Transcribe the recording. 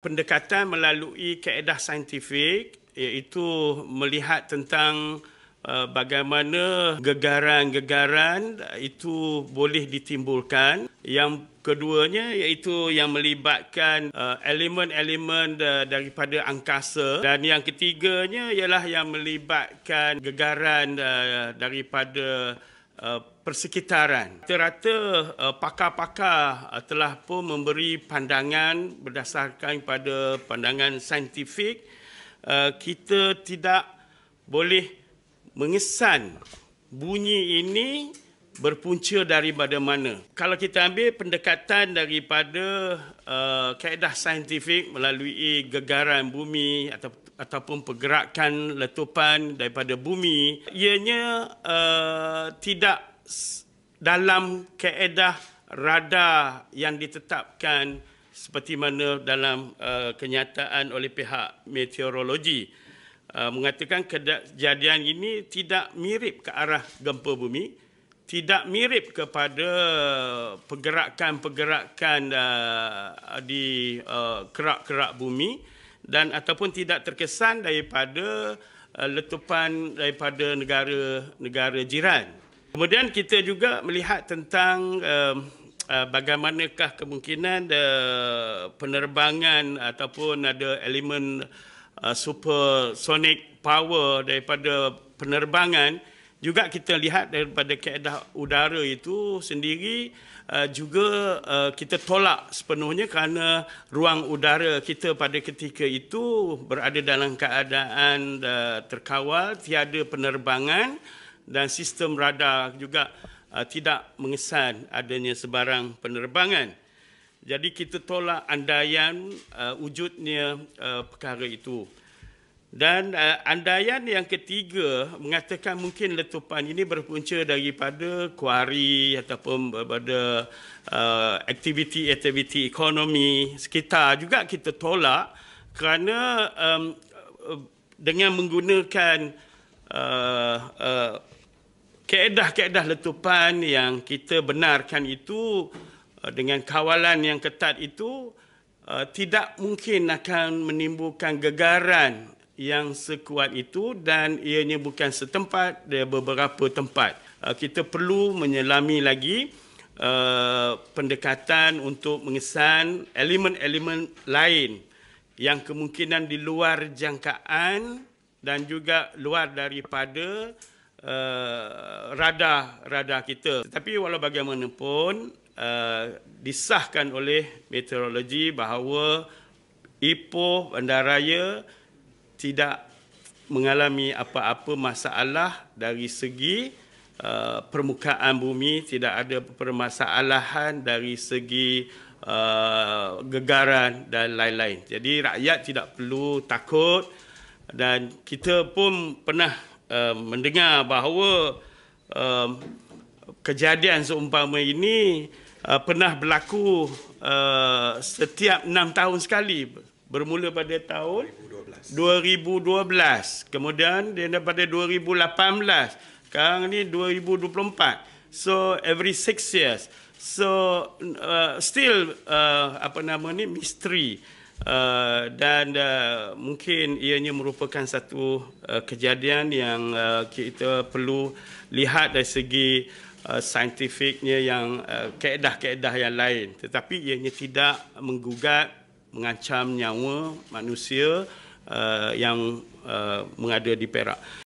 pendekatan melalui kaedah saintifik iaitu melihat tentang uh, bagaimana gegaran-gegaran itu boleh ditimbulkan yang keduanya iaitu yang melibatkan uh, elemen-elemen daripada angkasa dan yang ketiganya ialah yang melibatkan gegaran uh, daripada Uh, persekitaran. Terata uh, pakar-pakar uh, telah pun memberi pandangan berdasarkan pada pandangan saintifik uh, kita tidak boleh mengesan bunyi ini berpunca daripada mana. Kalau kita ambil pendekatan daripada uh, kaedah saintifik melalui gegaran bumi atau ataupun pergerakan letupan daripada bumi ianya uh, tidak dalam kaedah radar yang ditetapkan seperti mana dalam uh, kenyataan oleh pihak meteorologi uh, mengatakan kejadian ini tidak mirip ke arah gempa bumi tidak mirip kepada pergerakan-pergerakan uh, di uh, kerak-kerak bumi dan ataupun tidak terkesan daripada uh, letupan daripada negara-negara jiran. Kemudian kita juga melihat tentang um, uh, bagaimanakah kemungkinan uh, penerbangan ataupun ada elemen supersonic power daripada penerbangan juga kita lihat daripada keadaan udara itu sendiri uh, juga uh, kita tolak sepenuhnya kerana ruang udara kita pada ketika itu berada dalam keadaan uh, terkawal tiada penerbangan dan sistem radar juga tidak mengesan adanya sebarang penerbangan jadi kita tolak andaian wujudnya perkara itu dan uh, andaian yang ketiga mengatakan mungkin letupan ini berpunca daripada kuari ataupun daripada aktiviti-aktiviti eh, uh, ekonomi sekitar juga kita tolak kerana um, dengan menggunakan uh, uh, keedah-keedah letupan yang kita benarkan itu dengan kawalan yang ketat itu tidak mungkin akan menimbulkan gegaran yang sekuat itu dan ianya bukan setempat dia beberapa tempat ah, kita perlu menyelami lagi uh, pendekatan untuk mengesan elemen-elemen lain yang kemungkinan di luar jangkaan dan juga luar daripada uh, radar-radar kita. Tetapi walau bagaimanapun uh, disahkan oleh meteorologi bahawa Ipoh Bandaraya tidak mengalami apa-apa masalah dari segi uh, permukaan bumi, tidak ada permasalahan dari segi uh, gegaran dan lain-lain. Jadi rakyat tidak perlu takut dan kita pun pernah uh, mendengar bahawa uh, kejadian seumpama ini uh, pernah berlaku uh, setiap enam tahun sekali bermula pada tahun 2012. 2012. Kemudian daripada 2018. Sekarang ni 2024. So every six years. So uh, still uh, apa nama ni misteri uh, dan uh, mungkin ianya merupakan satu uh, kejadian yang uh, kita perlu lihat dari segi uh, saintifiknya yang uh, keedah-keedah yang lain. Tetapi ianya tidak menggugat mengancam nyawa manusia uh, uh, yang uh, mengada di Perak.